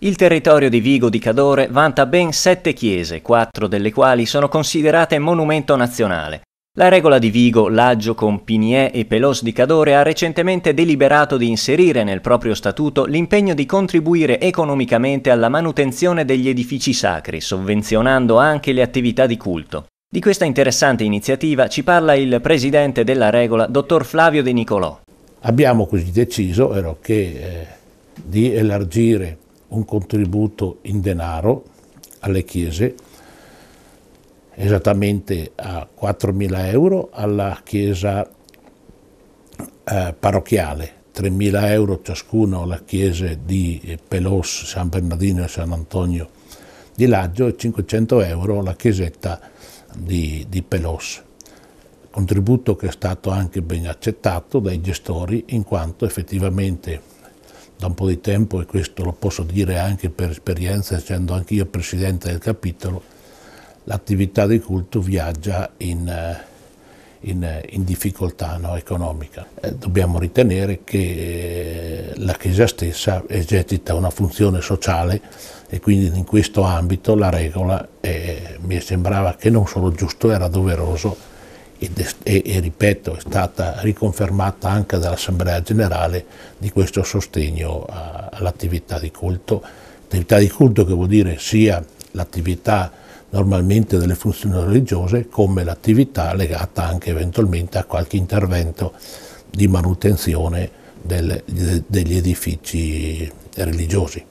Il territorio di Vigo di Cadore vanta ben sette chiese, quattro delle quali sono considerate monumento nazionale. La regola di Vigo, Laggio con Pinier e Pelos di Cadore ha recentemente deliberato di inserire nel proprio statuto l'impegno di contribuire economicamente alla manutenzione degli edifici sacri, sovvenzionando anche le attività di culto. Di questa interessante iniziativa ci parla il presidente della regola, dottor Flavio De Nicolò. Abbiamo così deciso però, che, eh, di elargire un contributo in denaro alle chiese, esattamente a 4.000 euro alla chiesa eh, parrocchiale, 3.000 euro ciascuno alla chiesa di Pelos, San Bernardino e San Antonio di Laggio e 500 euro alla chiesetta di, di Pelos contributo che è stato anche ben accettato dai gestori in quanto effettivamente da un po' di tempo, e questo lo posso dire anche per esperienza, essendo anch'io presidente del capitolo, l'attività di culto viaggia in, eh, in, eh, in difficoltà no, economica. Eh, dobbiamo ritenere che la Chiesa stessa esercita una funzione sociale e quindi in questo ambito la regola è, mi sembrava che non solo giusto, era doveroso ed e, e ripeto è stata riconfermata anche dall'Assemblea Generale di questo sostegno all'attività di culto, attività di culto che vuol dire sia l'attività normalmente delle funzioni religiose come l'attività legata anche eventualmente a qualche intervento di manutenzione del, degli edifici religiosi.